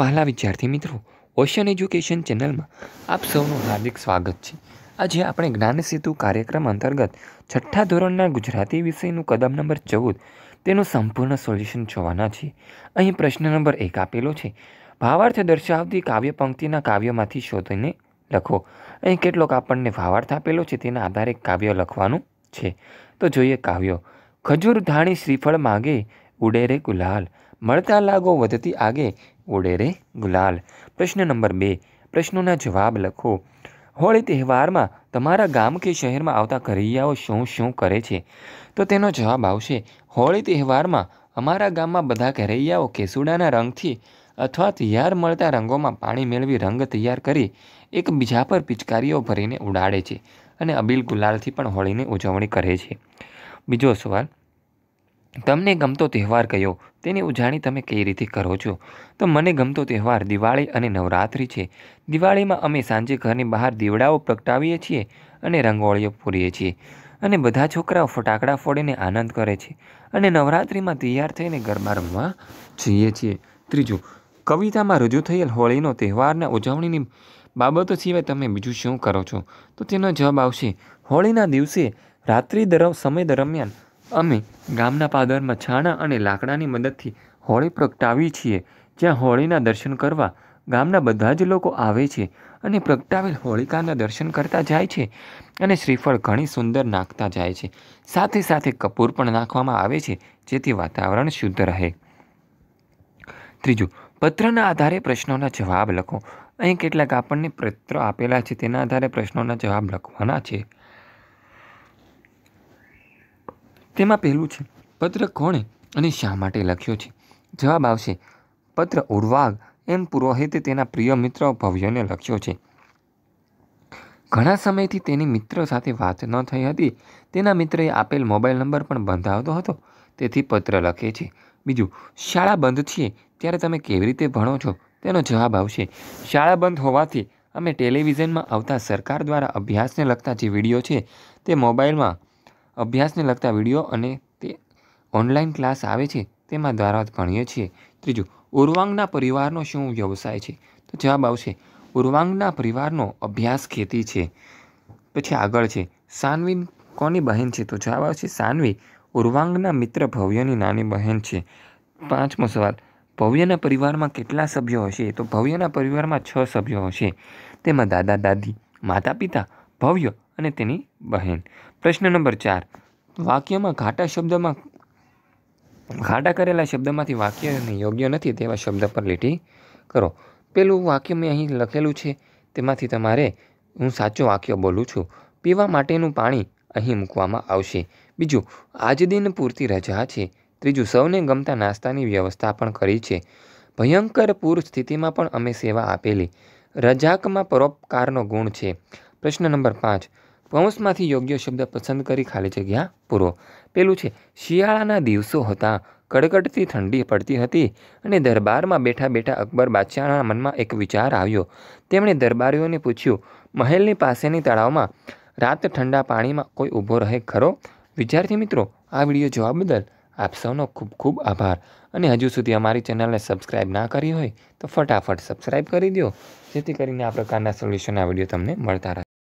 વહાલા વિદ્યાર્થી મિત્રો ઓશિયન એજ્યુકેશન ચેનલમાં આપ સૌનું હાર્દિક સ્વાગત છે આજે આપણે જ્ઞાન સેતુ કાર્યક્રમ અંતર્ગત છઠ્ઠા ધોરણના ગુજરાતી વિષયનું કદમ નંબર ચૌદ તેનું સંપૂર્ણ સોલ્યુશન જોવાના છીએ અહીં પ્રશ્ન નંબર એક આપેલો છે ભાવાર્થ દર્શાવતી કાવ્ય પંક્તિના કાવ્યમાંથી શોધીને લખો અહીં કેટલોક આપણને ભાવાર્થ આપેલો છે તેના આધારે કાવ્ય લખવાનું છે તો જોઈએ કાવ્યો ખજૂર ધાણી શ્રીફળ માગે ઉડેરે ગુલાલ મળતા લાગો વધતી આગે ઉડેરે ગુલાલ પ્રશ્ન નંબર બે પ્રશ્નોના જવાબ લખો હોળી તહેવારમાં તમારા ગામ કે શહેરમાં આવતા ઘરૈયાઓ શું શું કરે છે તો તેનો જવાબ આવશે હોળી તહેવારમાં અમારા ગામમાં બધા ઘરૈયાઓ કેસુડાના રંગથી અથવા તૈયાર મળતા રંગોમાં પાણી મેળવી રંગ તૈયાર કરી એકબીજા પર પિચકારીઓ ભરીને ઉડાડે છે અને અબીલ ગુલાલથી પણ હોળીની ઉજવણી કરે છે બીજો સવાલ તમને ગમતો તહેવાર કયો તેની ઉજાણી તમે કઈ રીતે કરો છો તો મને ગમતો તહેવાર દિવાળી અને નવરાત્રિ છે દિવાળીમાં અમે સાંજે ઘરની બહાર દીવડાઓ પ્રગટાવીએ છીએ અને રંગોળીઓ પૂરીએ છીએ અને બધા છોકરાઓ ફટાકડા ફોડીને આનંદ કરે છે અને નવરાત્રિમાં તૈયાર થઈને ગરબા રમવા જઈએ છીએ ત્રીજું કવિતામાં રજૂ થયેલ હોળીનો તહેવારના ઉજવણીની બાબતો સિવાય તમે બીજું શું કરો છો તો તેનો જવાબ આવશે હોળીના દિવસે રાત્રિ દર સમય દરમિયાન અમે ગામના પાદરમાં છાણા અને લાકડાની મદદથી હોળી પ્રગટાવી છીએ જ્યાં હોળીના દર્શન કરવા ગામના બધા જ લોકો આવે છે અને પ્રગટાવેલ હોળિકાના દર્શન કરતા જાય છે અને શ્રીફળ ઘણી સુંદર નાખતા જાય છે સાથે સાથે કપૂર પણ નાખવામાં આવે છે જેથી વાતાવરણ શુદ્ધ રહે ત્રીજું પત્રના આધારે પ્રશ્નોના જવાબ લખો અહીં કેટલાક આપણને પત્ર આપેલા છે તેના આધારે પ્રશ્નોના જવાબ લખવાના છે તેમાં પહેલું છે પત્ર કોણે અને શા માટે લખ્યો છે જવાબ આવશે પત્ર ઉર્વાગ એમ પુરોહિતે તેના પ્રિય મિત્ર ભવ્યને લખ્યો છે ઘણા સમયથી તેની મિત્ર સાથે વાત ન થઈ હતી તેના મિત્રએ આપેલ મોબાઈલ નંબર પણ બંધાવતો હતો તેથી પત્ર લખે છે બીજું શાળા બંધ છીએ ત્યારે તમે કેવી રીતે ભણો છો તેનો જવાબ આવશે શાળા બંધ હોવાથી અમે ટેલિવિઝનમાં આવતા સરકાર દ્વારા અભ્યાસને લગતા જે વિડીયો છે તે મોબાઈલમાં અભ્યાસને લગતા વિડીયો અને તે ઓનલાઈન ક્લાસ આવે છે તેમાં દ્વારા ભણીએ છીએ ત્રીજું ઉર્વાંગના પરિવારનો શું વ્યવસાય છે તો જવાબ આવશે ઉર્વાંગના પરિવારનો અભ્યાસ ખેતી છે પછી આગળ છે સાનવી કોની બહેન છે તો જવાબ આવશે સાનવી ઉર્વાંગના મિત્ર ભવ્યની નાની બહેન છે પાંચમો સવાલ ભવ્યના પરિવારમાં કેટલા સભ્યો હશે તો ભવ્યના પરિવારમાં છ સભ્યો હશે તેમાં દાદા દાદી માતા પિતા ભવ્ય અને તેની બહેન પ્રશ્ન નંબર ચાર વાક્યમાં ઘાટા શબ્દમાં ઘાટા કરેલા શબ્દમાંથી વાક્યને યોગ્ય નથી તેવા શબ્દ પર લીટી કરો પેલું વાક્ય મેં અહીં લખેલું છે તેમાંથી તમારે હું સાચો વાક્ય બોલું છું પીવા માટેનું પાણી અહીં મૂકવામાં આવશે બીજું આજ દિન પૂરતી રજા છે ત્રીજું સૌને ગમતા નાસ્તાની વ્યવસ્થા પણ કરી છે ભયંકર પૂર સ્થિતિમાં પણ અમે સેવા આપેલી રજાકમાં પરોપકારનો ગુણ છે પ્રશ્ન નંબર પાંચ કૌંસમાંથી યોગ્ય શબ્દ પસંદ કરી ખાલી જગ્યા પૂરો પેલું છે શિયાળાના દિવસો હતા કડકડતી ઠંડી પડતી હતી અને દરબારમાં બેઠા બેઠા અકબર બાદશાહના મનમાં એક વિચાર આવ્યો તેમણે દરબારીઓને પૂછ્યું મહેલની પાસેની તળાવમાં રાત ઠંડા પાણીમાં કોઈ ઊભો રહે ખરો વિદ્યાર્થી મિત્રો આ વિડીયો જોવા બદલ આપ સૌનો ખૂબ ખૂબ આભાર અને હજુ સુધી અમારી ચેનલને સબસ્ક્રાઇબ ના કરી હોય તો ફટાફટ સબસ્ક્રાઇબ કરી દો જેથી કરીને આ પ્રકારના સોલ્યુશનના વિડીયો તમને મળતા રહે